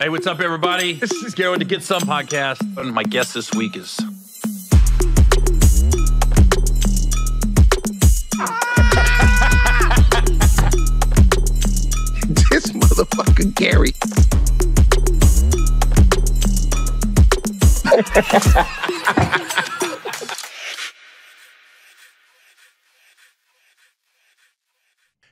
Hey, what's up, everybody? This is Gary with the Get Some podcast, and my guest this week is. this motherfucking Gary.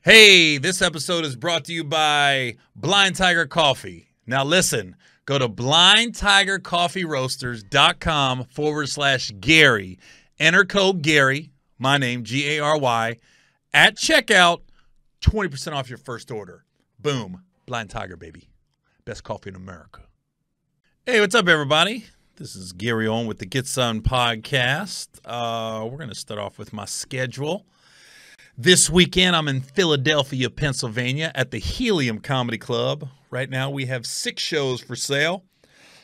hey, this episode is brought to you by Blind Tiger Coffee. Now listen, go to blindtigercoffeeroasters.com forward slash Gary. Enter code Gary, my name, G A R Y, at checkout, 20% off your first order. Boom. Blind Tiger, baby. Best coffee in America. Hey, what's up, everybody? This is Gary on with the Get Sun podcast. Uh, we're going to start off with my schedule. This weekend, I'm in Philadelphia, Pennsylvania at the Helium Comedy Club. Right now, we have six shows for sale.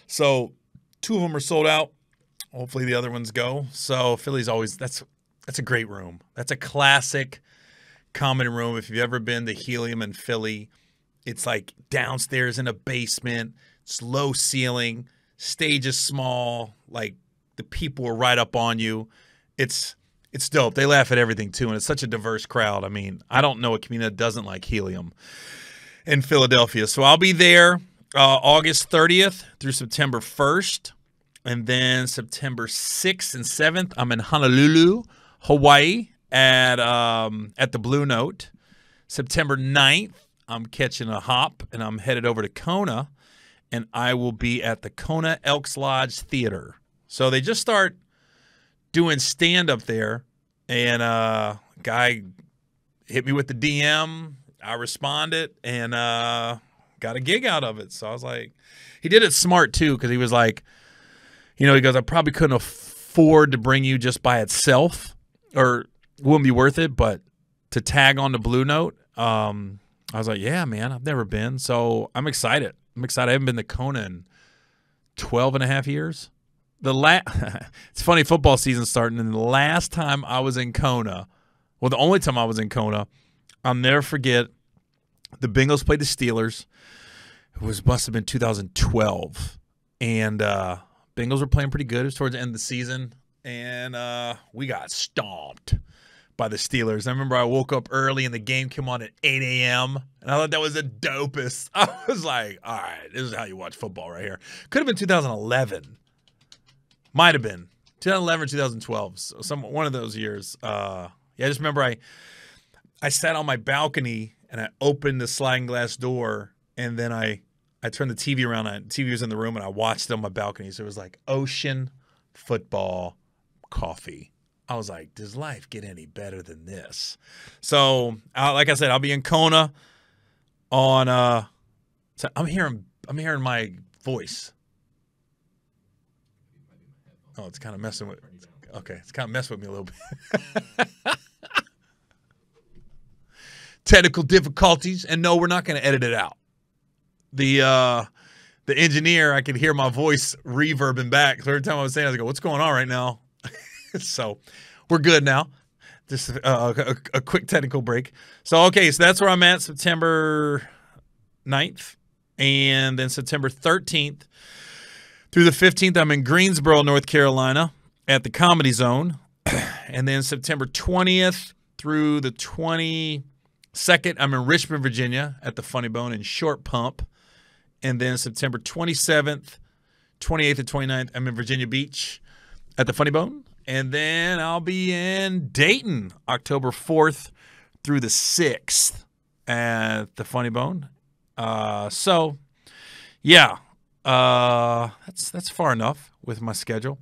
So two of them are sold out. Hopefully, the other ones go. So Philly's always that's that's a great room. That's a classic comedy room. If you've ever been to Helium in Philly, it's like downstairs in a basement. It's low ceiling. Stage is small. Like the people are right up on you. It's it's dope. They laugh at everything too, and it's such a diverse crowd. I mean, I don't know a community that doesn't like Helium in Philadelphia. So I'll be there uh, August 30th through September 1st. And then September 6th and 7th, I'm in Honolulu, Hawaii at, um, at the Blue Note. September 9th, I'm catching a hop and I'm headed over to Kona. And I will be at the Kona Elks Lodge Theater. So they just start doing stand up there. And uh, guy hit me with the DM I responded and uh, got a gig out of it. So I was like, he did it smart too because he was like, you know, he goes, I probably couldn't afford to bring you just by itself or wouldn't be worth it, but to tag on the Blue Note, um, I was like, yeah, man, I've never been. So I'm excited. I'm excited. I haven't been to Kona in 12 and a half years. The last, it's funny, football season starting, and the last time I was in Kona, well, the only time I was in Kona, I'll never forget – the Bengals played the Steelers. It was must have been 2012, and uh, Bengals were playing pretty good. It was towards the end of the season, and uh, we got stomped by the Steelers. I remember I woke up early and the game came on at 8 a.m. and I thought that was the dopest. I was like, all right, this is how you watch football right here. Could have been 2011. Might have been 2011 or 2012. So some one of those years. Uh, yeah, I just remember I I sat on my balcony and I opened the sliding glass door, and then I I turned the TV around. The TV was in the room, and I watched it on my balcony. So it was like ocean, football, coffee. I was like, does life get any better than this? So, like I said, I'll be in Kona on. uh so I'm hearing I'm hearing my voice. Oh, it's kind of messing with. Okay, it's kind of messing with me a little bit. technical difficulties. And no, we're not going to edit it out. The uh, the engineer, I can hear my voice reverbing back. Third every time I was saying, I was like, "What's going on right now?" so we're good now. Just uh, a, a, quick technical break. So okay, so that's where I'm at September 9th, and then September 13th through the 15th, I'm in Greensboro, North Carolina, at the Comedy Zone, and then September 20th through the 20 Second, I'm in Richmond, Virginia at the Funny Bone in Short Pump. And then September 27th, 28th, and 29th, I'm in Virginia Beach at the Funny Bone. And then I'll be in Dayton October 4th through the 6th at the Funny Bone. Uh, so, yeah, uh, that's that's far enough with my schedule.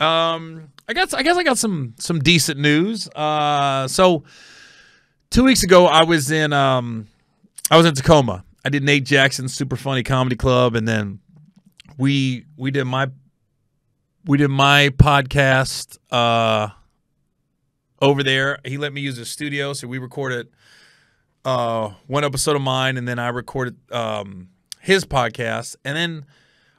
Um, I guess I guess I got some some decent news. Uh, so two weeks ago, I was in um, I was in Tacoma. I did Nate Jackson's Super Funny Comedy Club, and then we we did my we did my podcast uh, over there. He let me use his studio, so we recorded uh, one episode of mine, and then I recorded um, his podcast, and then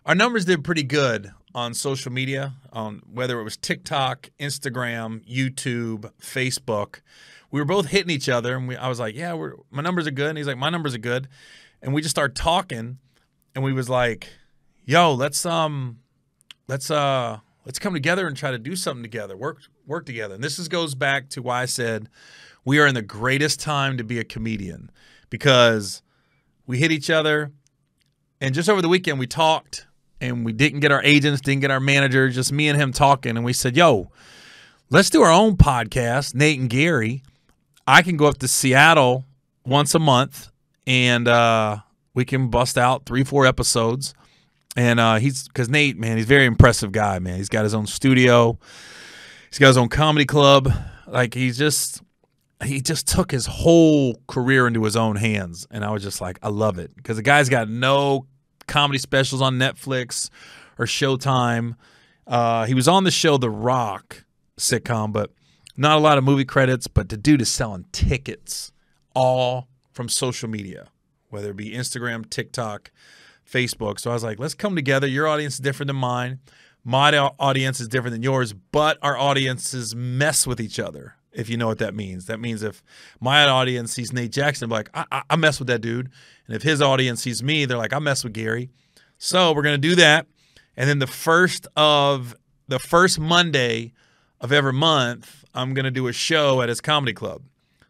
our numbers did pretty good on social media, on whether it was TikTok, Instagram, YouTube, Facebook we were both hitting each other, and we, I was like, "Yeah, we're, my numbers are good," and he's like, "My numbers are good," and we just started talking, and we was like, "Yo, let's um, let's uh, let's come together and try to do something together, work work together." And this is, goes back to why I said we are in the greatest time to be a comedian because we hit each other, and just over the weekend we talked and we didn't get our agents, didn't get our manager, just me and him talking. And we said, yo, let's do our own podcast, Nate and Gary. I can go up to Seattle once a month and uh, we can bust out three, four episodes. And uh, he's because Nate, man, he's very impressive guy, man. He's got his own studio, he's got his own comedy club. Like he's just he just took his whole career into his own hands, and I was just like, I love it because the guy's got no comedy specials on Netflix or Showtime. Uh, he was on the show The Rock sitcom, but not a lot of movie credits, but the dude is selling tickets all from social media, whether it be Instagram, TikTok, Facebook. So I was like, let's come together. Your audience is different than mine. My audience is different than yours, but our audiences mess with each other. If you know what that means, that means if my audience sees Nate Jackson, I'm like, I, I, I mess with that dude. And if his audience sees me, they're like, I mess with Gary. So we're going to do that. And then the first of the first Monday of every month, I'm going to do a show at his comedy club.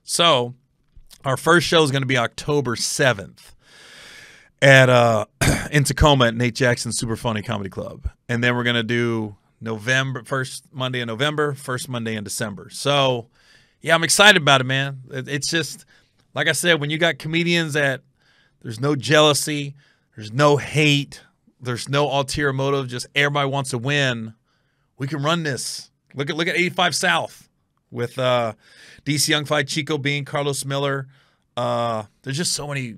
So our first show is going to be October 7th at uh in Tacoma at Nate Jackson Super Funny Comedy Club. And then we're going to do November first Monday in November, first Monday in December. So, yeah, I'm excited about it, man. It's just like I said when you got comedians that there's no jealousy, there's no hate, there's no ulterior motive, just everybody wants to win. We can run this. Look at look at 85 South with uh, DC Young Fly, Chico Bean, Carlos Miller. Uh, there's just so many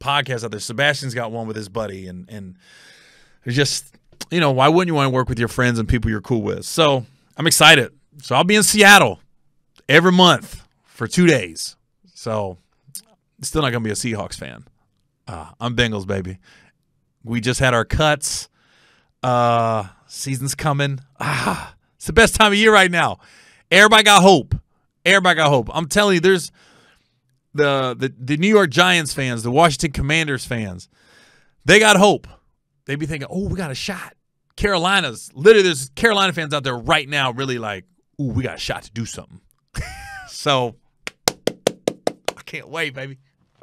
podcasts out there. Sebastian's got one with his buddy, and and there's just you know why wouldn't you want to work with your friends and people you're cool with? So I'm excited. So I'll be in Seattle every month for two days. So still not gonna be a Seahawks fan. Uh, I'm Bengals baby. We just had our cuts. Uh, season's coming. Ah, it's the best time of year right now. Everybody got hope. Everybody got hope. I'm telling you, there's the the, the New York Giants fans, the Washington Commanders fans, they got hope. They be thinking, oh, we got a shot. Carolina's literally there's Carolina fans out there right now, really like, ooh, we got a shot to do something. so I can't wait, baby.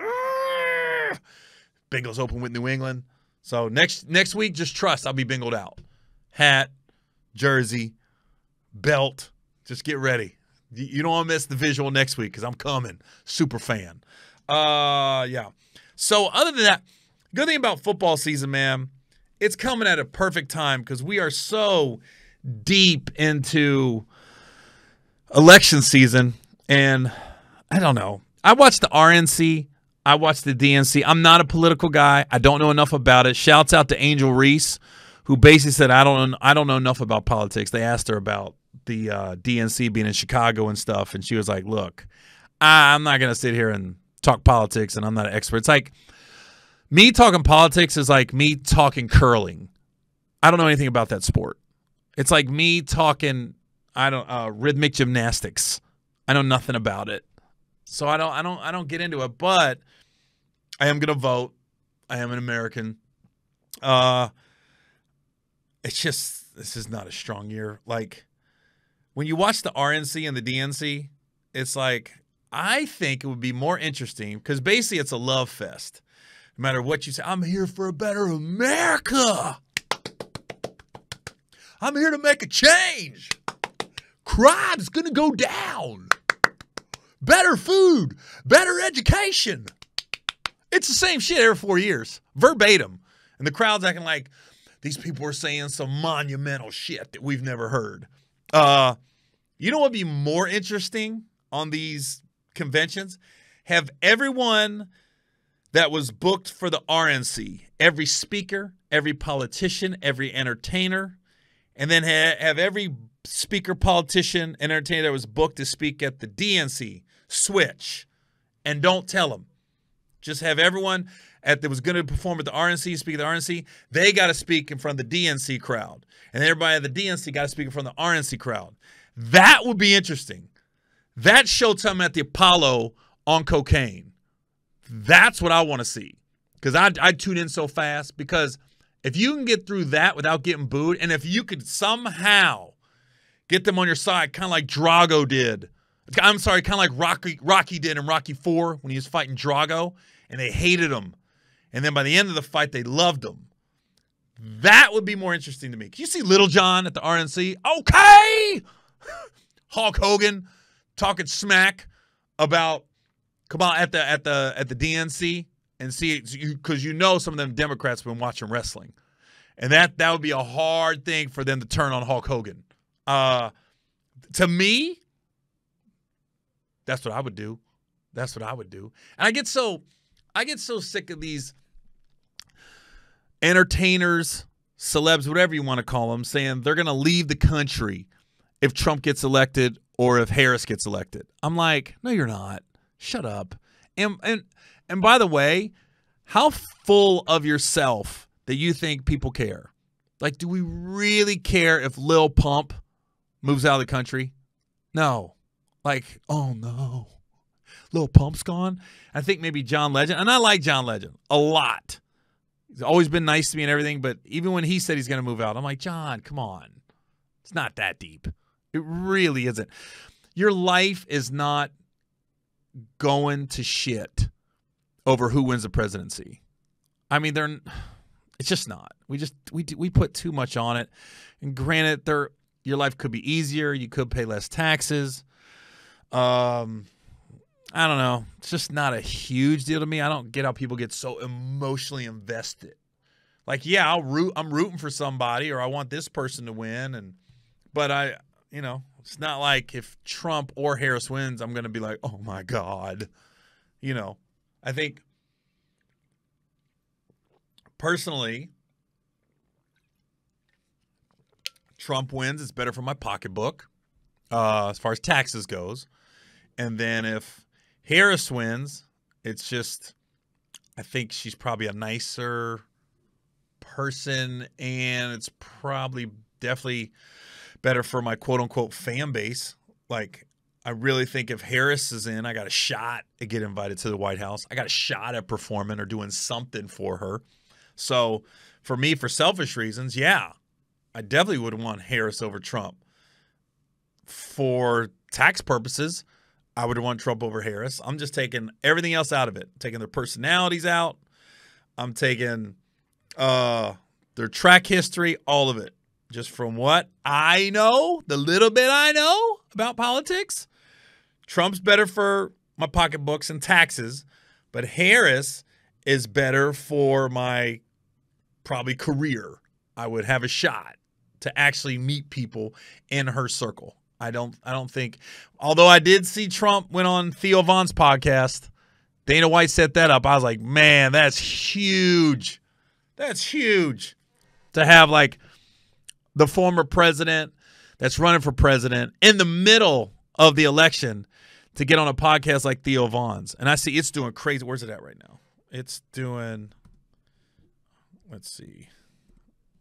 Bengals open with New England. So next next week, just trust I'll be bingled out. Hat, jersey, belt, just get ready. You don't want to miss the visual next week because I'm coming. Super fan. Uh, yeah. So other than that, good thing about football season, man, it's coming at a perfect time because we are so deep into election season. And I don't know. I watched the RNC. I watched the DNC. I'm not a political guy. I don't know enough about it. Shouts out to Angel Reese who basically said, "I don't, I don't know enough about politics." They asked her about the uh, DNC being in Chicago and stuff, and she was like, "Look, I'm not gonna sit here and talk politics, and I'm not an expert." It's like me talking politics is like me talking curling. I don't know anything about that sport. It's like me talking, I don't uh, rhythmic gymnastics. I know nothing about it, so I don't, I don't, I don't get into it. But I am gonna vote. I am an American. Uh, it's just this is not a strong year. Like when you watch the RNC and the DNC, it's like I think it would be more interesting because basically it's a love fest. No matter what you say, I'm here for a better America. I'm here to make a change. Crime's gonna go down. Better food, better education. It's the same shit every four years, verbatim. And the crowd's acting like, these people are saying some monumental shit that we've never heard. Uh, you know what would be more interesting on these conventions? Have everyone that was booked for the RNC, every speaker, every politician, every entertainer, and then ha- have every speaker, politician, entertainer that was booked to speak at the DNC switch and don't tell them. Just have everyone at that was going to perform at the RNC, speak at the RNC, they got to speak in front of the DNC crowd, and everybody at the DNC got to speak in front of the RNC crowd. That would be interesting. That Showtime at the Apollo on cocaine. That's what I want to see because I I tune in so fast because if you can get through that without getting booed, and if you could somehow get them on your side, kind of like Drago did. I'm sorry, kind of like Rocky Rocky did in Rocky Four when he was fighting Drago, and they hated him and then by the end of the fight they loved him. That would be more interesting to me. Can you see Little John at the RNC? Okay, Hulk Hogan talking smack about come on at the at the at the DNC and see because you, you know some of them Democrats have been watching wrestling, and that that would be a hard thing for them to turn on Hulk Hogan. Uh, to me, that's what I would do. That's what I would do. And I get so I get so sick of these entertainers, celebs, whatever you want to call them, saying they're going to leave the country if Trump gets elected or if Harris gets elected. I'm like, no, you're not. Shut up. And and and by the way, how full of yourself that you think people care? Like, do we really care if Lil Pump moves out of the country? No. Like, oh no little pump's gone. I think maybe John Legend, and I like John Legend a lot. He's always been nice to me and everything, but even when he said he's going to move out, I'm like, John, come on. It's not that deep. It really isn't. Your life is not going to shit over who wins the presidency. I mean, they're it's just not. We just we we put too much on it. And granted, there your life could be easier. You could pay less taxes. Um, I don't know. It's just not a huge deal to me. I don't get how people get so emotionally invested. Like, yeah, I'll root. I'm rooting for somebody, or I want this person to win, and but I, you know, it's not like if Trump or Harris wins, I'm going to be like, oh my god, you know. I think personally, Trump wins, it's better for my pocketbook uh, as far as taxes goes. And then if Harris wins. It's just, I think she's probably a nicer person, and it's probably definitely better for my quote unquote fan base. Like, I really think if Harris is in, I got a shot at get invited to the White House. I got a shot at performing or doing something for her. So, for me, for selfish reasons, yeah, I definitely would want Harris over Trump. For tax purposes, I would want Trump over Harris. I'm just taking everything else out of it. taking their personalities out. I'm taking uh, their track history, all of it. Just from what I know, the little bit I know about politics, Trump's better for my pocketbooks and taxes, but Harris is better for my probably career. I would have a shot to actually meet people in her circle. I don't I don't think although I did see Trump went on Theo Vaughn's podcast. Dana White set that up. I was like, man, that's huge. That's huge. To have like the former president that's running for president in the middle of the election to get on a podcast like Theo Vaughn's. And I see it's doing crazy. Where's it at right now? It's doing let's see.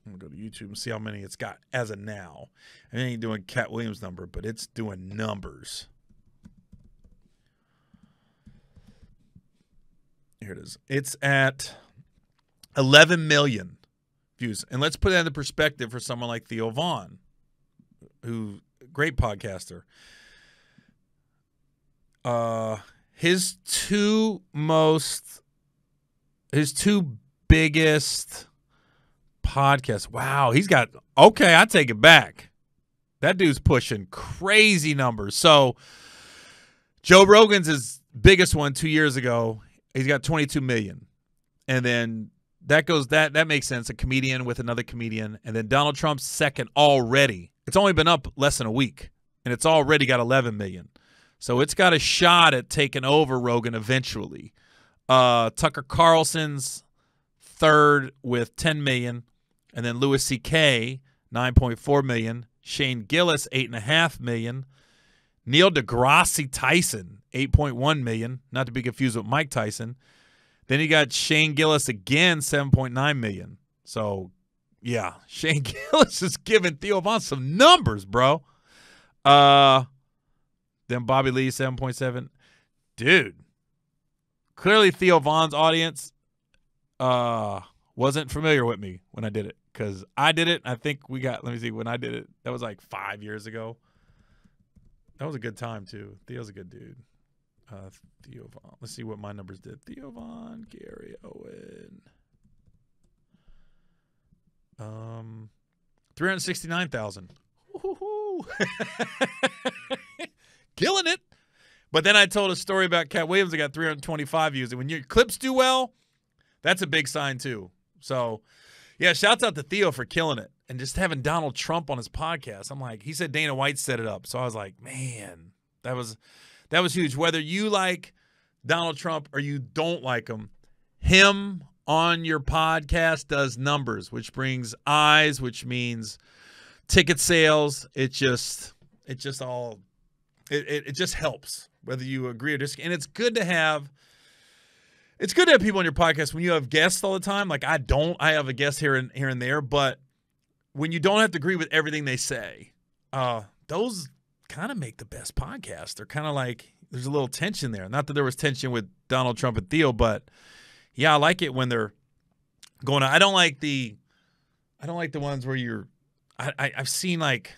I'm gonna go to YouTube and see how many it's got as of now. It ain't doing Cat Williams number, but it's doing numbers. Here it is. It's at 11 million views, and let's put that into perspective for someone like Theo Vaughn, who great podcaster. Uh, his two most, his two biggest podcast. Wow, he's got okay. I take it back. That dude's pushing crazy numbers. So Joe Rogan's his biggest one two years ago. He's got 22 million, and then that goes that that makes sense. A comedian with another comedian, and then Donald Trump's second already. It's only been up less than a week, and it's already got 11 million. So it's got a shot at taking over Rogan eventually. Uh, Tucker Carlson's third with 10 million, and then Lewis C.K. nine point four million. Shane Gillis eight and a half million. Neil deGrasse Tyson eight point one million. Not to be confused with Mike Tyson. Then you got Shane Gillis again seven point nine million. So yeah, Shane Gillis is giving Theo Vaughn some numbers, bro. Uh, then Bobby Lee seven point seven. Dude, clearly Theo Vaughn's audience uh wasn't familiar with me when I did it because I did it. I think we got. Let me see when I did it. That was like five years ago. That was a good time too. Theo's a good dude. Uh, Theo Vaughn. Let's see what my numbers did. Theo Vaughn, Gary Owen. Um, three hundred sixty-nine thousand. Killing it. But then I told a story about Cat Williams. I got 325 views, and when your clips do well, that's a big sign too. So yeah, shouts out to Theo for killing it and just having Donald Trump on his podcast. I'm like, he said Dana White set it up, so I was like, man, that was that was huge. Whether you like Donald Trump or you don't like him, him on your podcast does numbers, which brings eyes, which means ticket sales. It just it just all it, it, it just helps whether you agree or disagree. And it's good to have it's good to have people on your podcast when you have guests all the time. Like I don't, I have a guest here and here and there, but when you don't have to agree with everything they say, uh, those kind of make the best podcast. They're kind of like there's a little tension there. Not that there was tension with Donald Trump and Theo, but yeah, I like it when they're going. On. I don't like the, I don't like the ones where you're. I, I I've seen like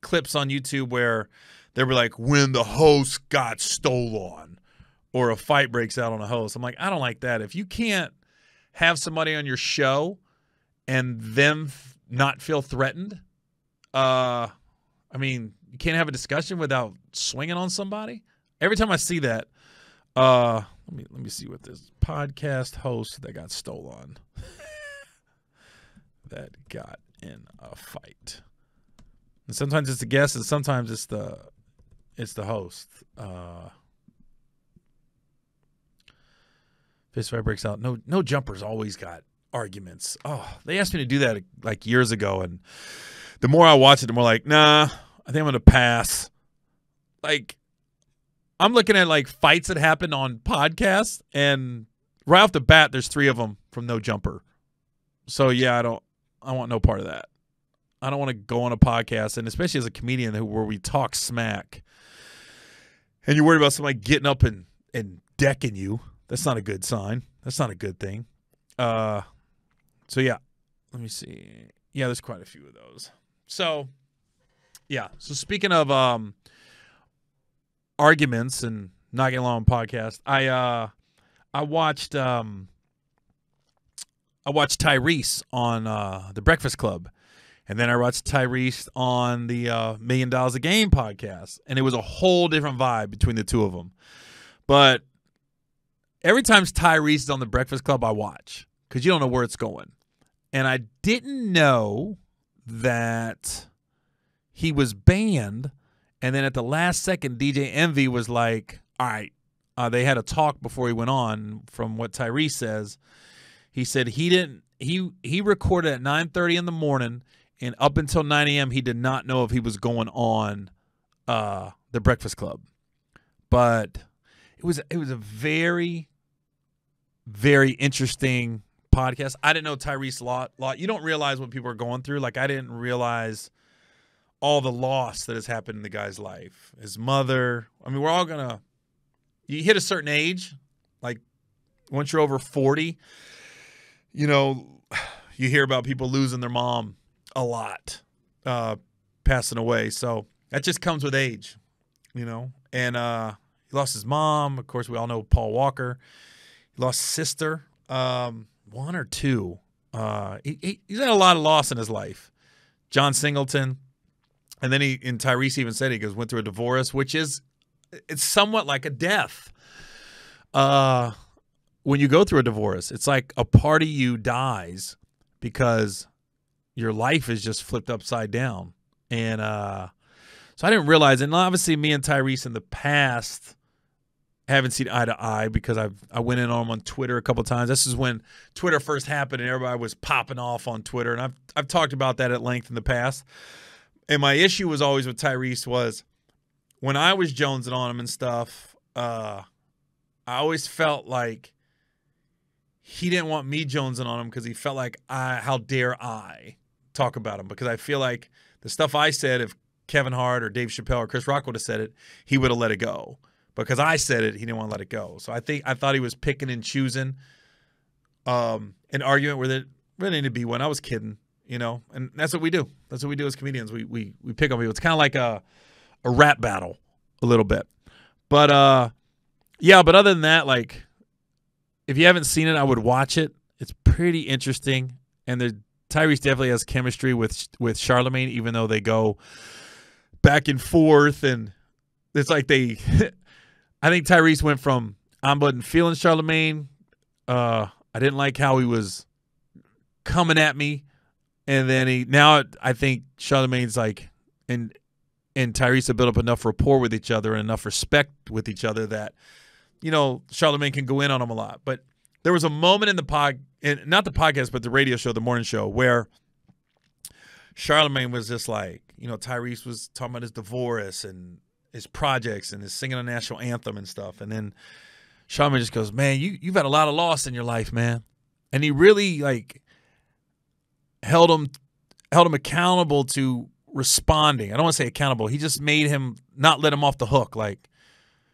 clips on YouTube where they were like when the host got stolen or a fight breaks out on a host. I'm like, I don't like that. If you can't have somebody on your show and them f- not feel threatened, uh, I mean, you can't have a discussion without swinging on somebody. Every time I see that, uh, let me let me see what this podcast host that got stolen that got in a fight. And sometimes it's the guest, and sometimes it's the it's the host. Uh, Fist fight breaks out. No, no jumpers always got arguments. Oh, they asked me to do that like years ago, and the more I watch it, the more like, nah, I think I'm gonna pass. Like, I'm looking at like fights that happen on podcasts, and right off the bat, there's three of them from no jumper. So yeah, I don't, I want no part of that. I don't want to go on a podcast, and especially as a comedian who where we talk smack, and you're worried about somebody getting up and and decking you. That's not a good sign. That's not a good thing. Uh, so yeah, let me see. Yeah, there's quite a few of those. So yeah. So speaking of um arguments and not getting along on podcast, I uh I watched um I watched Tyrese on uh the Breakfast Club. And then I watched Tyrese on the uh, Million Dollars a Game podcast, and it was a whole different vibe between the two of them. But every time Tyrese is on the Breakfast Club, I watch because you don't know where it's going. And I didn't know that he was banned. And then at the last second, DJ Envy was like, all right, uh, they had a talk before he went on from what Tyrese says. He said he didn't he he recorded at 9:30 in the morning and up until 9 a.m. he did not know if he was going on uh, the Breakfast Club. But it was it was a very very interesting podcast. I didn't know Tyrese Lot. Lot. You don't realize what people are going through. Like I didn't realize all the loss that has happened in the guy's life. His mother. I mean, we're all gonna. You hit a certain age, like once you're over forty, you know, you hear about people losing their mom a lot, uh, passing away. So that just comes with age, you know. And uh, he lost his mom. Of course, we all know Paul Walker. He lost sister, um, one or two. Uh, he, he, he's had a lot of loss in his life. John Singleton, and then he and Tyrese even said he goes went through a divorce, which is it's somewhat like a death. Uh, when you go through a divorce, it's like a part of you dies because your life is just flipped upside down. And uh, so I didn't realize, and obviously me and Tyrese in the past haven't seen eye to eye because I have I went in on him on Twitter a couple times. This is when Twitter first happened and everybody was popping off on Twitter, and I've I've talked about that at length in the past. And my issue was always with Tyrese was when I was jonesing on him and stuff. Uh, I always felt like he didn't want me jonesing on him because he felt like I how dare I talk about him because I feel like the stuff I said if Kevin Hart or Dave Chappelle or Chris Rock would have said it, he would have let it go because I said it, he didn't want to let it go. So I think I thought he was picking and choosing um, an argument where there really needed to be one. I was kidding, you know, and that's what we do. That's what we do as comedians. We we we pick on people. It's kind of like a a rap battle a little bit, but uh, yeah. But other than that, like if you haven't seen it, I would watch it. It's pretty interesting, and the Tyrese definitely has chemistry with with Charlemagne, even though they go back and forth and it's like they I think Tyrese went from I am not feeling Charlemagne. Uh, I didn't like how he was coming at me, and then he now I think Charlemagne's like and and Tyrese have built up enough rapport with each other and enough respect with each other that you know Charlemagne can go in on him a lot. But there was a moment in the pod, in, not the podcast, but the radio show, the morning show, where Charlemagne was just like, you know, Tyrese was talking about his divorce and his projects and his singing a national anthem and stuff. And then Sean just goes, Man, you, you've had a lot of loss in your life, man. And he really like held him held him accountable to responding. I don't want to say accountable. He just made him not let him off the hook. Like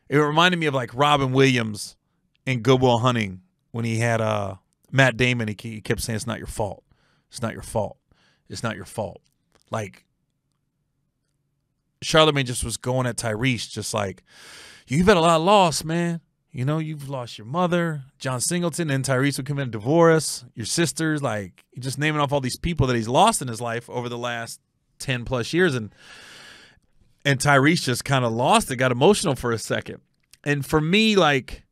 it reminded me of like Robin Williams in Goodwill Hunting when he had uh Matt Damon. He, he kept saying, "It's not your fault. It's not your fault. It's not your fault." Like Charlemagne just was going at Tyrese, just like, you've had a lot of loss, man. You know, you've lost your mother, John Singleton, and Tyrese would commit a divorce, your sisters, like just naming off all these people that he's lost in his life over the last 10 plus years. And and Tyrese just kind of lost it, got emotional for a second. And for me, like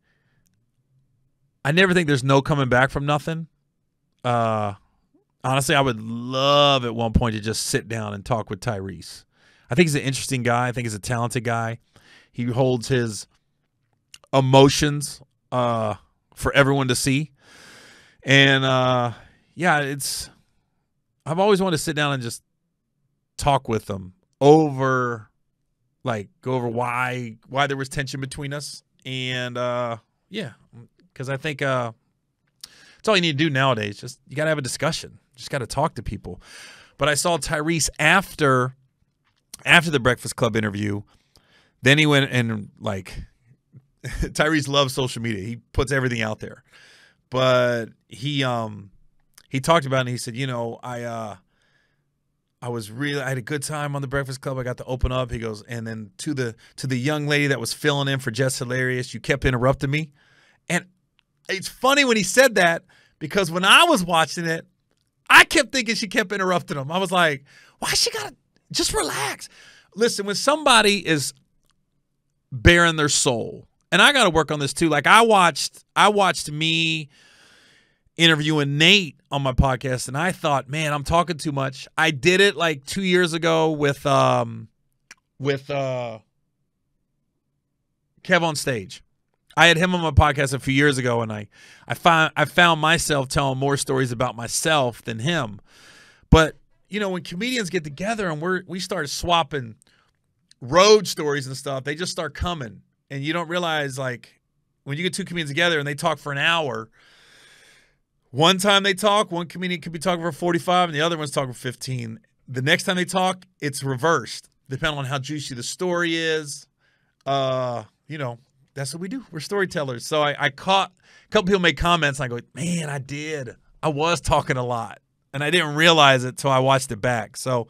I never think there's no coming back from nothing. Uh honestly, I would love at one point to just sit down and talk with Tyrese I think he's an interesting guy. I think he's a talented guy. He holds his emotions uh, for everyone to see. And uh, yeah, it's I've always wanted to sit down and just talk with them over like go over why why there was tension between us and uh yeah because i think uh it's all you need to do nowadays just you gotta have a discussion just gotta talk to people but i saw tyrese after after the Breakfast Club interview, then he went and like Tyrese loves social media. He puts everything out there. But he um he talked about it and he said, you know, I uh I was really I had a good time on the Breakfast Club. I got to open up. He goes, and then to the to the young lady that was filling in for Jess Hilarious, you kept interrupting me. And it's funny when he said that because when I was watching it, I kept thinking she kept interrupting him. I was like, why she gotta just relax. Listen, when somebody is bearing their soul, and I got to work on this too. Like I watched, I watched me interviewing Nate on my podcast, and I thought, man, I'm talking too much. I did it like two years ago with, um, with uh, Kev on stage. I had him on my podcast a few years ago, and I, I found I found myself telling more stories about myself than him. But you know, when comedians get together and we're we start swapping road stories and stuff, they just start coming, and you don't realize like when you get two comedians together and they talk for an hour. One time they talk, one comedian could be talking for 45 and the other one's talking for 15. The next time they talk, it's reversed, depending on how juicy the story is. Uh, you know, that's what we do. We're storytellers. So I, I caught a couple people made comments. And I go, man, I did. I was talking a lot and I didn't realize it till I watched it back. So,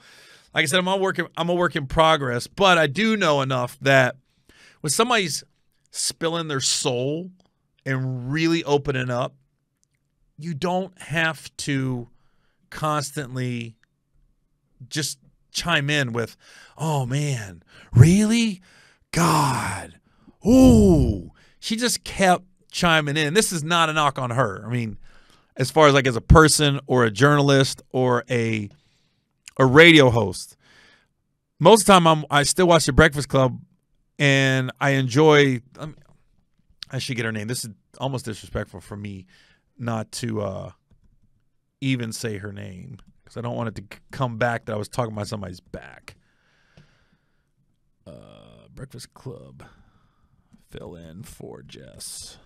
like I said, I'm a work in, I'm a work in progress, but I do know enough that when somebody's spilling their soul and really opening up, you don't have to constantly just chime in with, "Oh man, really? God, ooh." She just kept chiming in. This is not a knock on her. I mean, as far as like as a person or a journalist or a a radio host. Most of the time, I'm I still watch The Breakfast Club, and I enjoy. I, um, I should get her name. This is almost disrespectful for me not to uh, even say her name because I don't want it to come back that I was talking about somebody's back. Uh, Breakfast Club fill in for Jess.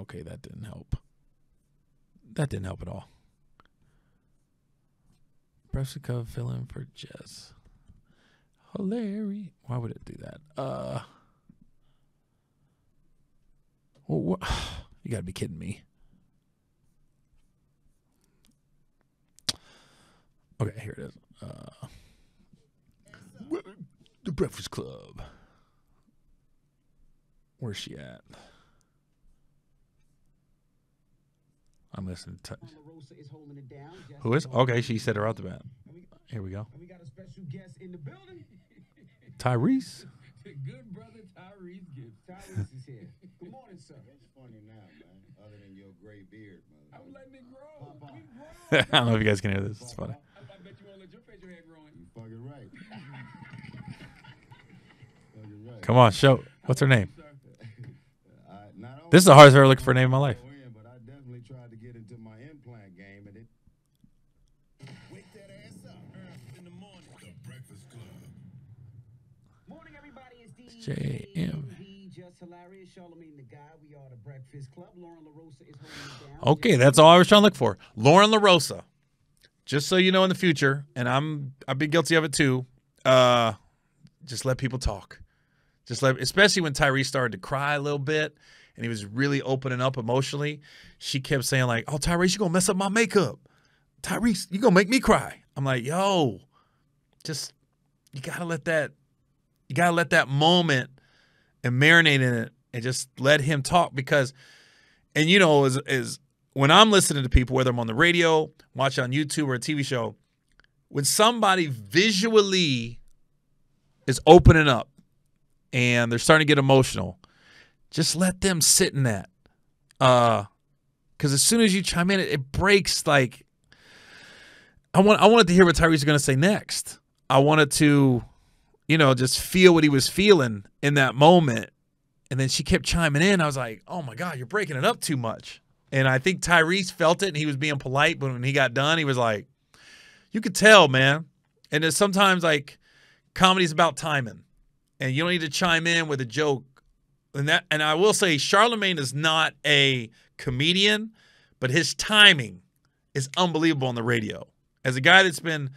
Okay, that didn't help. That didn't help at all. Brevsikov fill in for Jess. Hilarious. Why would it do that? Uh. Well, you gotta be kidding me. Okay, here it is. Uh, the Breakfast Club. Where's she at? I'm listening to Who is? Okay, she said her out the bat. Here we go. We Tyrese. Good brother Tyrese Gibbs. Tyrese is here. Good morning, sir. It's funny now, man. Other than your gray beard, man. I'm letting it grow. I don't know if you guys can hear this. It's funny. I, bet you won't let your facial hair grow You are fucking right. Come on, show. What's her name? Uh, this is the hardest I've ever looked for a name in my life. JM. Okay, that's all I was trying to look for. Lauren LaRosa. Just so you know in the future, and I'm I've been guilty of it too. Uh just let people talk. Just let especially when Tyrese started to cry a little bit and he was really opening up emotionally. She kept saying, like, oh Tyrese, you're gonna mess up my makeup. Tyrese, you're gonna make me cry. I'm like, yo, just you gotta let that you got to let that moment and marinate in it and just let him talk because, and you know, is is when I'm listening to people, whether I'm on the radio, watch on YouTube or a TV show, when somebody visually is opening up and they're starting to get emotional, just let them sit in that. Uh, because as soon as you chime in, it, it breaks like I want I wanted to hear what Tyree's going to say next. I wanted to you know, just feel what he was feeling in that moment. And then she kept chiming in. I was like, oh my God, you're breaking it up too much. And I think Tyrese felt it and he was being polite. But when he got done, he was like, you could tell, man. And it's sometimes like comedy's about timing and you don't need to chime in with a joke. And that, and I will say, Charlemagne is not a comedian, but his timing is unbelievable on the radio. As a guy that's been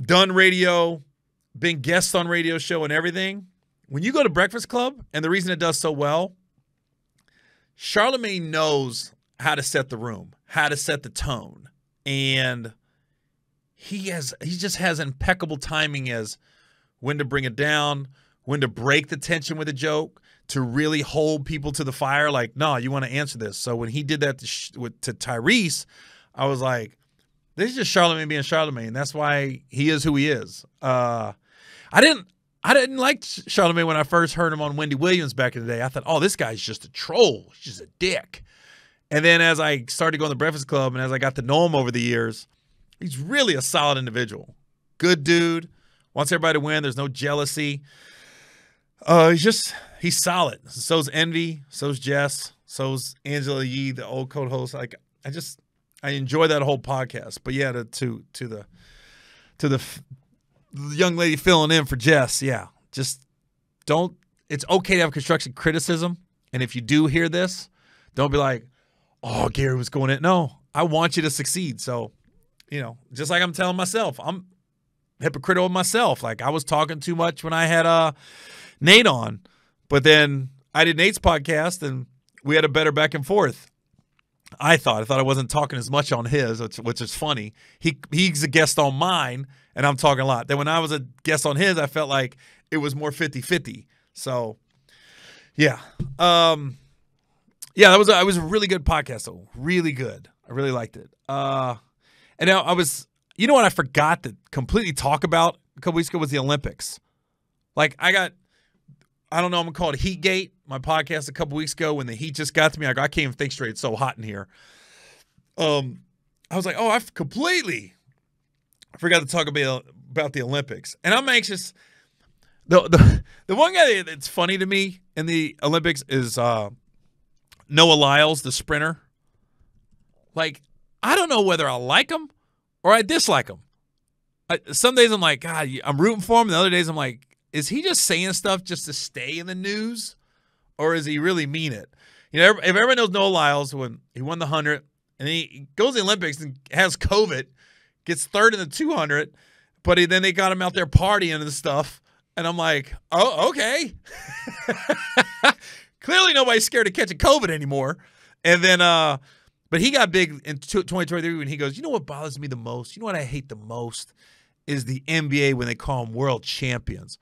done radio, been guests on radio show and everything. When you go to Breakfast Club, and the reason it does so well, Charlemagne knows how to set the room, how to set the tone, and he has he just has impeccable timing as when to bring it down, when to break the tension with a joke, to really hold people to the fire. Like, no, you want to answer this. So when he did that to, with, to Tyrese, I was like, this is just Charlemagne being Charlemagne. That's why he is who he is. Uh, I didn't I didn't like Charlemagne when I first heard him on Wendy Williams back in the day. I thought, oh, this guy's just a troll. He's just a dick. And then as I started going to Breakfast Club and as I got to know him over the years, he's really a solid individual. Good dude. Wants everybody to win. There's no jealousy. Uh, he's just he's solid. So's Envy. So's Jess. So's Angela Yee, the old code host. Like I just I enjoy that whole podcast. But yeah, to to, to the to the the young lady filling in for Jess. Yeah, just don't. It's okay to have construction criticism, and if you do hear this, don't be like, "Oh, Gary was going in." No, I want you to succeed. So, you know, just like I'm telling myself, I'm hypocritical myself. Like I was talking too much when I had uh Nate on, but then I did Nate's podcast and we had a better back and forth. I thought. I thought I wasn't talking as much on his, which, which is funny. He he's a guest on mine, and I'm talking a lot. Then when I was a guest on his, I felt like it was more 50-50. So yeah. Um yeah, that was I was a really good podcast though. Really good. I really liked it. Uh and now I was you know what I forgot to completely talk about a couple weeks ago was the Olympics. Like I got I don't know. I'm gonna call it Heat Gate. My podcast a couple weeks ago when the heat just got to me, I, I can't even think straight. It's so hot in here. Um, I was like, oh, I've completely forgot to talk about about the Olympics, and I'm anxious. The the the one guy that's funny to me in the Olympics is uh, Noah Lyles, the sprinter. Like, I don't know whether I like him or I dislike him. I, some days I'm like, God, I'm rooting for him. The other days I'm like, is he just saying stuff just to stay in the news, or is he really mean it? You know, if everyone knows Noah Lyles when he won the hundred and he goes to the Olympics and has COVID, gets third in the two hundred, but he, then they got him out there partying and stuff, and I'm like, oh okay. Clearly, nobody's scared of catching COVID anymore. And then, uh, but he got big in 2023 when he goes, you know what bothers me the most? You know what I hate the most? Is the NBA when they call them world champions.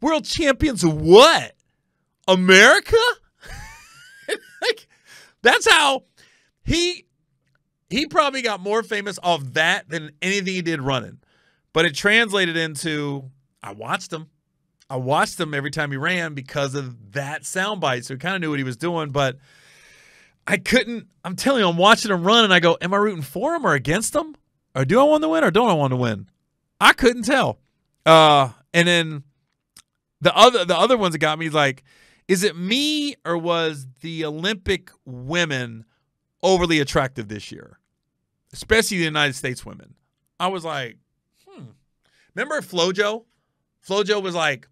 World champions what? America? like, that's how he he probably got more famous off that than anything he did running. But it translated into I watched him. I watched him every time he ran because of that soundbite. So he kind of knew what he was doing, but I couldn't. I'm telling you, I'm watching him run and I go, Am I rooting for him or against him? Or do I want to win or don't I want to win? I couldn't tell. Uh, and then the other the other ones that got me like, is it me or was the Olympic women overly attractive this year? Especially the United States women. I was like, hmm. Remember Flojo? Flojo was like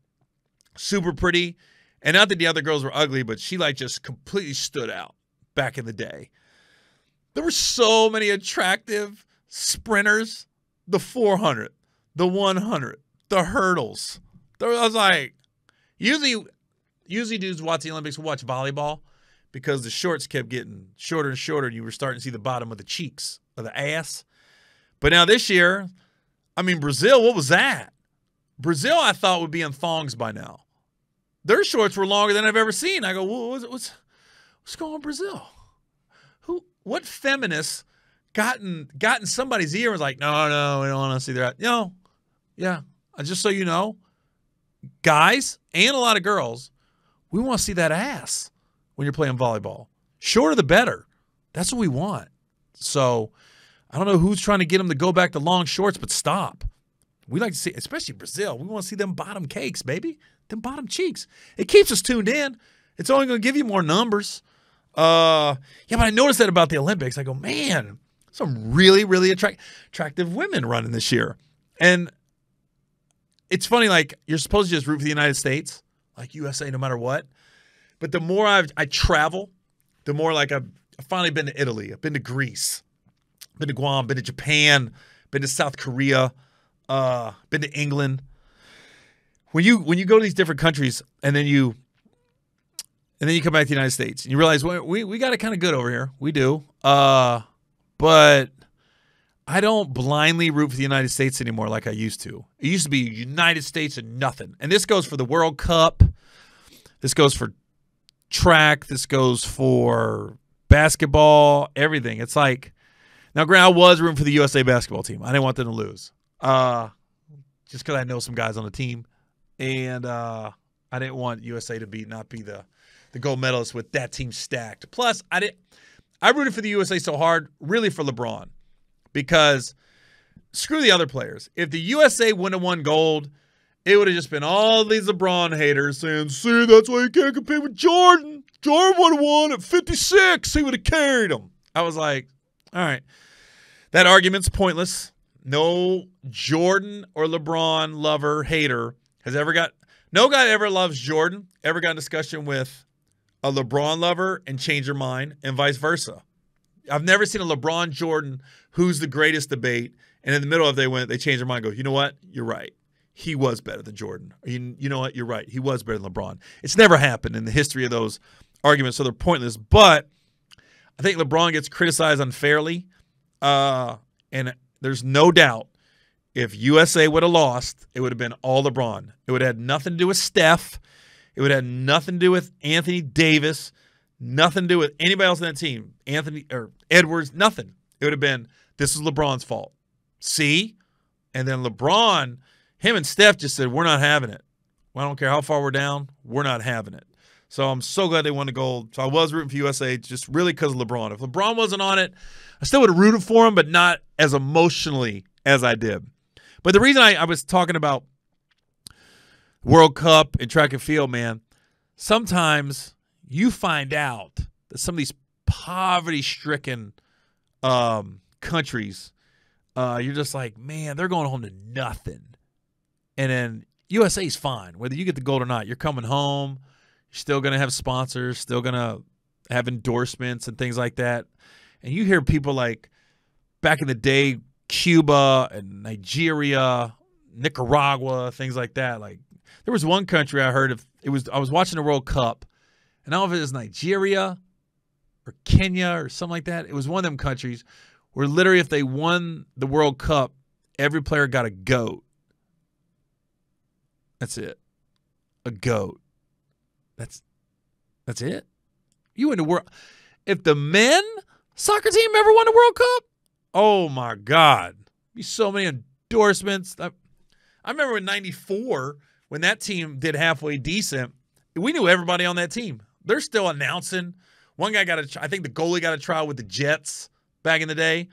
super pretty. And not that the other girls were ugly, but she like just completely stood out back in the day. There were so many attractive sprinters. The 400, the 100, the hurdles. There, I was like, Usually, usually dudes watch the Olympics watch volleyball because the shorts kept getting shorter and shorter, and you were starting to see the bottom of the cheeks of the ass. But now this year, I mean, Brazil, what was that? Brazil, I thought would be in thongs by now. Their shorts were longer than I've ever seen. I go, what's what's, what's going on Brazil? Who? What feminists gotten gotten somebody's ear and was like, no, no, we don't want to see that. You know, yeah. Just so you know, guys and a lot of girls, we want to see that ass when you're playing volleyball. Shorter the better. That's what we want. So I don't know who's trying to get them to go back to long shorts, but stop. We like to see, especially Brazil, we want to see them bottom cakes, baby. Them bottom cheeks. It keeps us tuned in. It's only going to give you more numbers. Uh, yeah, but I noticed that about the Olympics. I go, man, some really, really attract- attractive women running this year. And it's funny, like you're supposed to just root for the United States, like USA, no matter what. But the more I've, I travel, the more like I've, I've finally been to Italy, I've been to Greece, been to Guam, been to Japan, been to South Korea, uh, been to England. When you when you go to these different countries and then you and then you come back to the United States and you realize well, we we got it kind of good over here. We do, uh, but I don't blindly root for the United States anymore like I used to. It used to be United States and nothing. And this goes for the World Cup. This goes for track. This goes for basketball, everything. It's like, now, Grant, I was rooting for the USA basketball team. I didn't want them to lose uh, just because I know some guys on the team. And uh, I didn't want USA to be not be the, the gold medalist with that team stacked. Plus, I didn't. I rooted for the USA so hard, really for LeBron because screw the other players. If the USA wouldn't have won gold, it would have just been all these LeBron haters saying, see, that's why you can't compete with Jordan. Jordan would have won at 56. He would have carried him. I was like, all right. That argument's pointless. No Jordan or LeBron lover, hater has ever got, no guy ever loves Jordan, ever got in discussion with a LeBron lover and change your mind and vice versa. I've never seen a LeBron Jordan who's the greatest debate, and in the middle of they went, they changed their mind. go, you know what? You're right. He was better than Jordan. You, you know what? You're right. He was better than LeBron. It's never happened in the history of those arguments, so they're pointless. But I think LeBron gets criticized unfairly, uh, and there's no doubt if USA would have lost, it would have been all LeBron. It would have had nothing to do with Steph. It would have had nothing to do with Anthony Davis. Nothing to do with anybody else in that team. Anthony or Edwards, nothing. It would have been this is LeBron's fault. See? And then LeBron, him and Steph just said, We're not having it. Well, I don't care how far we're down, we're not having it. So I'm so glad they won the gold. So I was rooting for USA just really because of LeBron. If LeBron wasn't on it, I still would have rooted for him, but not as emotionally as I did. But the reason I, I was talking about World Cup and track and field, man, sometimes you find out that some of these poverty stricken um, countries, uh, you're just like, man, they're going home to nothing. And then USA's fine. Whether you get the gold or not, you're coming home. You're still going to have sponsors, still going to have endorsements and things like that. And you hear people like back in the day, Cuba and Nigeria, Nicaragua, things like that. Like there was one country I heard of. It was I was watching the World Cup, I don't know if it was Nigeria or Kenya or something like that. It was one of them countries where literally if they won the World Cup, every player got a goat. That's it. A goat. That's that's it. You win the world. If the men soccer team ever won the World Cup, oh my God, be so many endorsements. I, I remember in '94 when that team did halfway decent. We knew everybody on that team. They're still announcing. One guy got a, I think the goalie got a trial with the Jets back in the day,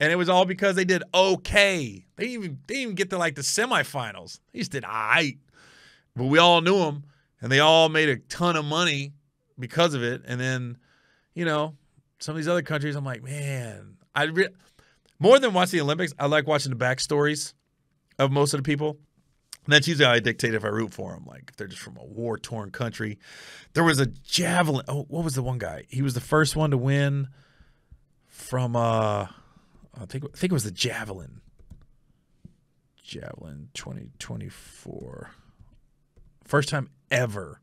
and it was all because they did okay. They even, they didn't even get to like the semifinals. They just did all right. But we all knew them, and they all made a ton of money because of it. And then, you know, some of these other countries, I'm like, man, I re- more than watch the Olympics, I like watching the backstories of most of the people. And that's usually how I dictate if I root for them. Like if they're just from a war torn country. There was a javelin. Oh, what was the one guy? He was the first one to win from uh, I think I think it was the javelin. Javelin 2024. First time ever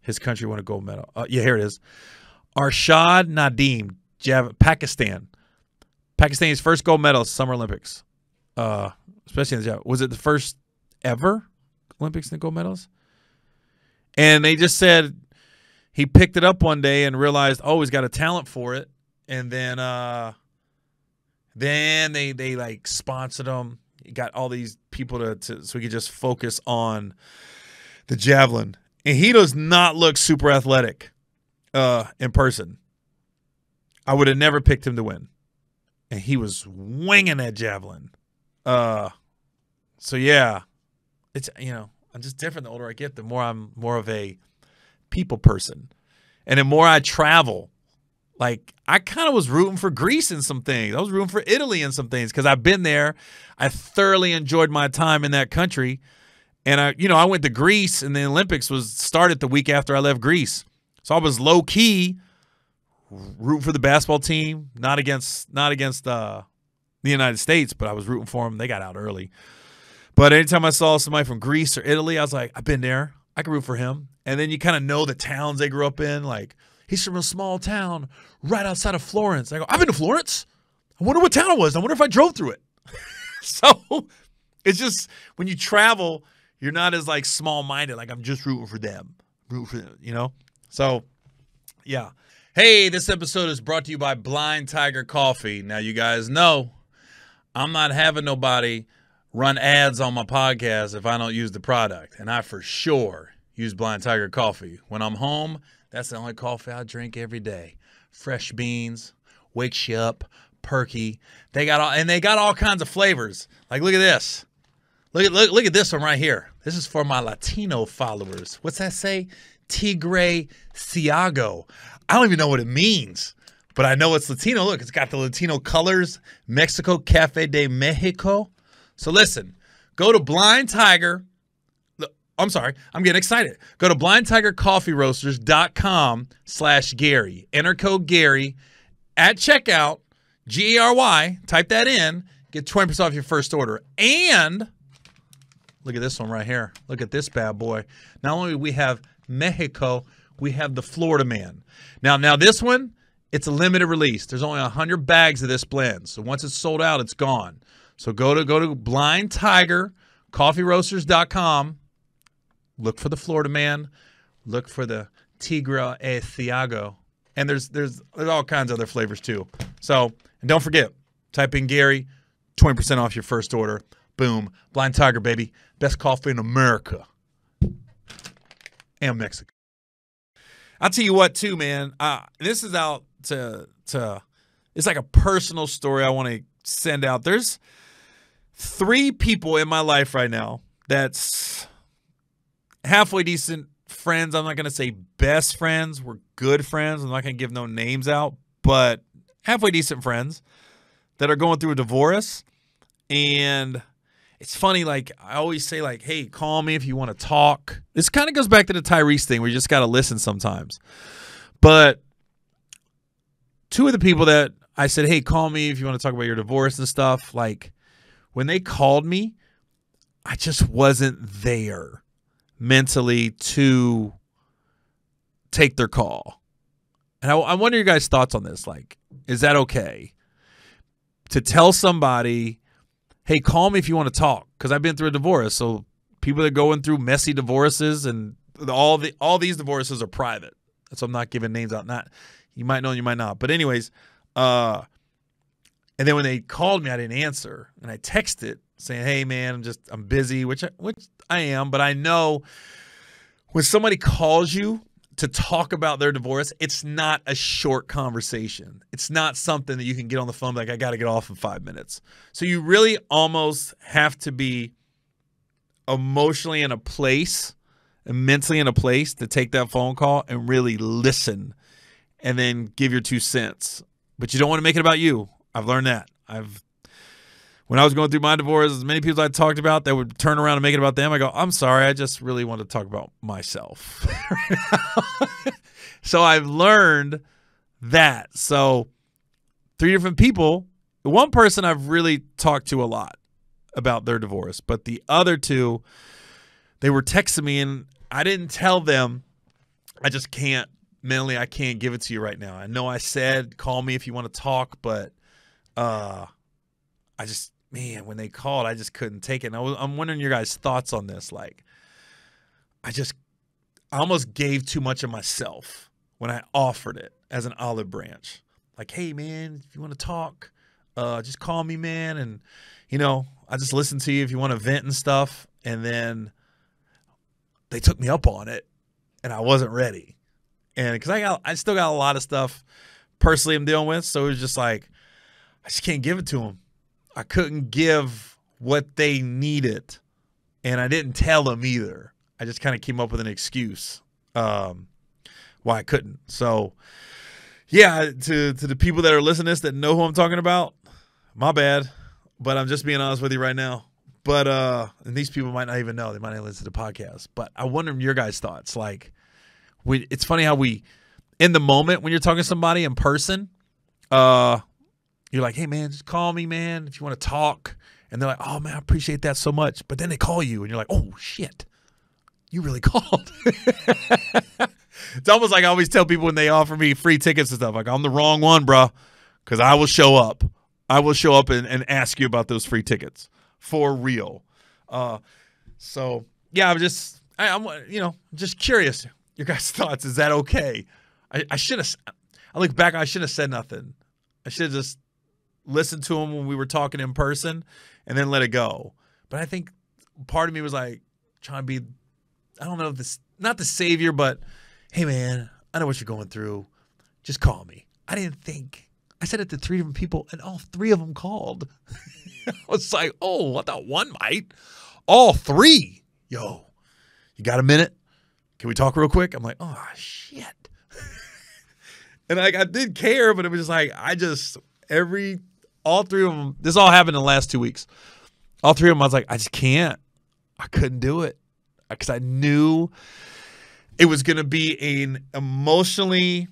his country won a gold medal. Uh, yeah, here it is. Arshad Nadeem, Jav- Pakistan. Pakistan's first gold medal at Summer Olympics. Uh, especially in the Was it the first ever Olympics and gold medals. And they just said he picked it up one day and realized, oh, he's got a talent for it. And then uh then they they like sponsored him. He got all these people to, to so he could just focus on the javelin. And he does not look super athletic uh in person. I would have never picked him to win. And he was winging that javelin. Uh so yeah, it's you know I'm just different. The older I get, the more I'm more of a people person, and the more I travel. Like I kind of was rooting for Greece in some things. I was rooting for Italy in some things because I've been there. I thoroughly enjoyed my time in that country, and I, you know, I went to Greece, and the Olympics was started the week after I left Greece, so I was low key rooting for the basketball team, not against not against uh, the United States, but I was rooting for them. They got out early. But anytime I saw somebody from Greece or Italy, I was like, I've been there. I can root for him. And then you kind of know the towns they grew up in. Like, he's from a small town right outside of Florence. I go, I've been to Florence. I wonder what town it was. I wonder if I drove through it. so it's just when you travel, you're not as like small minded. Like I'm just rooting for them, rooting for them, you know. So yeah. Hey, this episode is brought to you by Blind Tiger Coffee. Now you guys know I'm not having nobody run ads on my podcast if I don't use the product. And I for sure use Blind Tiger coffee. When I'm home, that's the only coffee I drink every day. Fresh beans, wakes you up, perky. They got all and they got all kinds of flavors. Like look at this. Look at look, look at this one right here. This is for my Latino followers. What's that say? Tigre Siago. I don't even know what it means, but I know it's Latino. Look, it's got the Latino colors. Mexico Cafe de Mexico. So listen, go to Blind Tiger. I'm sorry, I'm getting excited. Go to blindtigercoffeeroasters.com slash Gary. Enter code Gary at checkout, G E R Y, type that in, get 20% off your first order. And look at this one right here. Look at this bad boy. Not only we have Mexico, we have the Florida man. Now, now this one, it's a limited release. There's only 100 bags of this blend. So once it's sold out, it's gone. So go to go to Blind Tiger, Roasters.com. Look for the Florida man. Look for the Tigra e Thiago. And there's there's there's all kinds of other flavors too. So and don't forget, type in Gary, 20% off your first order. Boom. Blind Tiger, baby. Best coffee in America. And Mexico. I'll tell you what, too, man. Uh, this is out to to it's like a personal story I want to send out. There's three people in my life right now that's halfway decent friends. I'm not going to say best friends. We're good friends. I'm not going to give no names out, but halfway decent friends that are going through a divorce. And it's funny, like I always say, like, hey, call me if you want to talk. This kind of goes back to the Tyrese thing where you just got to listen sometimes. But two of the people that I said, hey, call me if you want to talk about your divorce and stuff, like when they called me, I just wasn't there mentally to take their call. And I, I wonder your guys' thoughts on this. Like, is that okay to tell somebody, hey, call me if you want to talk? Because I've been through a divorce. So people that are going through messy divorces and all the all these divorces are private. So I'm not giving names out. Not you might know, you might not. But anyways, uh, and then when they called me, I didn't answer, and I texted saying, "Hey, man, I'm just I'm busy," which I, which I am, but I know when somebody calls you to talk about their divorce, it's not a short conversation. It's not something that you can get on the phone like I got to get off in five minutes. So you really almost have to be emotionally in a place, immensely in a place to take that phone call and really listen, and then give your two cents. But you don't want to make it about you I've learned that. I've when I was going through my divorce, as many people I talked about that would turn around and make it about them, I go, I'm sorry, I just really want to talk about myself. so I've learned that. So three different people. One person I've really talked to a lot about their divorce, but the other two, they were texting me and I didn't tell them I just can't mentally I can't give it to you right now. I know I said call me if you want to talk, but uh, I just man, when they called, I just couldn't take it. And I was, I'm wondering your guys' thoughts on this. Like, I just I almost gave too much of myself when I offered it as an olive branch. Like, hey man, if you want to talk, uh, just call me, man, and you know, I just listen to you if you want to vent and stuff. And then they took me up on it, and I wasn't ready. And because I got, I still got a lot of stuff personally I'm dealing with, so it was just like I just can't give it to them. I couldn't give what they needed, and I didn't tell them either. I just kind of came up with an excuse um, why I couldn't. So, yeah, to to the people that are listening to this that know who I'm talking about, my bad. But I'm just being honest with you right now. But uh, and these people might not even know; they might not listen to the podcast. But I wonder your guys' thoughts. Like, we it's funny how we in the moment when you're talking to somebody in person, uh, you're like, hey man, just call me, man, if you want to talk. And they're like, oh man, I appreciate that so much. But then they call you and you're like, oh shit, you really called. it's almost like I always tell people when they offer me free tickets and stuff, like, I'm the wrong one, bro, because I will show up. I will show up and, and ask you about those free tickets for real. Uh, so yeah, I'm just, I, am you know, just curious. Your guys' thoughts? Is that okay? I, I should have. I look back. I should have said nothing. I should have just listen to him when we were talking in person, and then let it go. But I think part of me was like trying to be, I don't know, this not the savior, but hey, man, I know what you're going through. Just call me. I didn't think. I said it to three different people, and all three of them called. I was like, oh, I thought one might. All three. Yo, you got a minute? Can we talk real quick? I'm like, oh, shit. and like, I did care, but it was just like, I just, every all three of them, this all happened in the last two weeks. All three of them, I was like, I just can't. I couldn't do it because I knew it was going to be an emotionally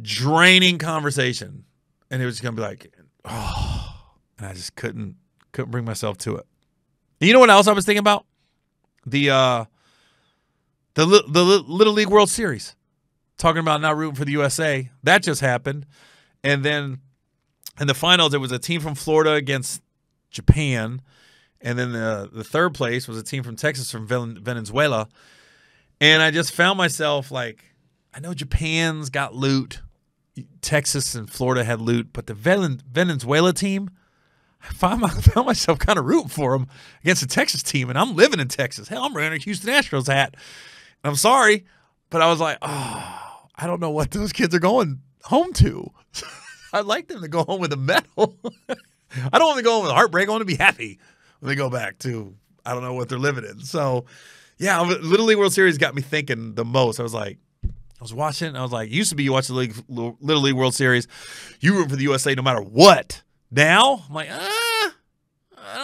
draining conversation. And it was going to be like, oh, and I just couldn't, couldn't bring myself to it. And you know what else I was thinking about? The, uh, the, the Little League World Series talking about not rooting for the USA. That just happened. And then in the finals, it was a team from Florida against Japan. And then the, the third place was a team from Texas from Venezuela. And I just found myself like, I know Japan's got loot. Texas and Florida had loot, but the Venezuela team, I found, myself kind of rooting for them against the Texas team. And I'm living in Texas. Hell, I'm wearing a Houston Astros hat. And I'm sorry, but I was like, oh, I don't know what those kids are going home to. I'd like them to go home with a medal. I don't want to go home with a heartbreak. I want to be happy when they go back to I don't know what they're living in. So, yeah, Little League World Series got me thinking the most. I was like, I was watching, and I was like, used to be you watch the League, Little League World Series, you root for the USA no matter what. Now I'm like, ah, I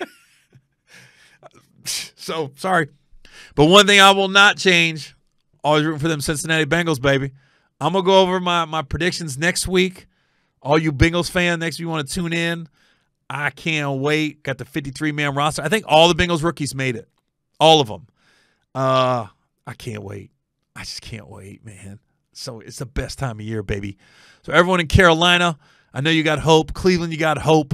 don't know. so sorry, but one thing I will not change: always rooting for them Cincinnati Bengals, baby. I'm gonna go over my my predictions next week. All you Bengals fans, next week you want to tune in. I can't wait. Got the 53 man roster. I think all the Bengals rookies made it. All of them. Uh, I can't wait. I just can't wait, man. So it's the best time of year, baby. So everyone in Carolina, I know you got hope. Cleveland, you got hope.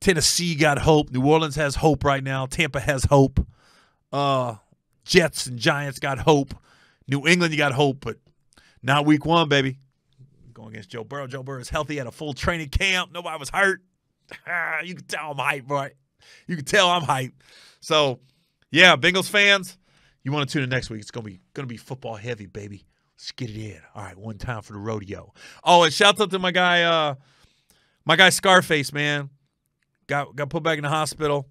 Tennessee got hope. New Orleans has hope right now. Tampa has hope. Uh, Jets and Giants got hope. New England, you got hope, but not week one, baby. Going against Joe Burrow. Joe Burrow is healthy, at a full training camp. Nobody was hurt. Ah, you can tell I'm hyped, boy. You can tell I'm hyped. So, yeah, Bengals fans, you want to tune in next week. It's gonna be gonna be football heavy, baby. Let's get it in. All right, one time for the rodeo. Oh, and shouts out to my guy, uh, my guy Scarface, man. Got got put back in the hospital.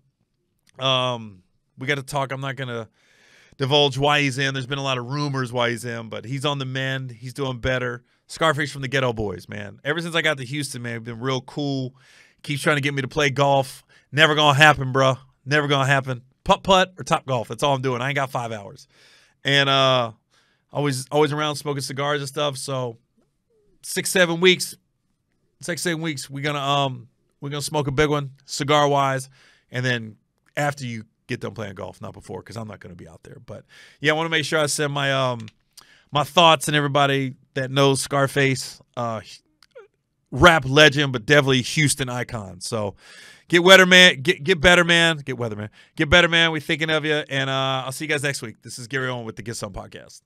Um, we got to talk. I'm not gonna divulge why he's in. There's been a lot of rumors why he's in, but he's on the mend. He's doing better. Scarface from the Ghetto Boys, man. Ever since I got to Houston, man, been real cool. Keeps trying to get me to play golf. Never gonna happen, bro. Never gonna happen. Putt putt or top golf. That's all I'm doing. I ain't got five hours. And uh always always around smoking cigars and stuff. So six, seven weeks. Six, seven weeks, we're gonna um we're gonna smoke a big one, cigar wise, and then after you get done playing golf, not before, because I'm not going to be out there. But yeah, I want to make sure I send my um my thoughts and everybody that knows Scarface, uh, rap legend, but definitely Houston icon. So get wetter, man. Get get better, man. Get weather, man. Get better, man. We're thinking of you, and uh, I'll see you guys next week. This is Gary Owen with the Get Some Podcast.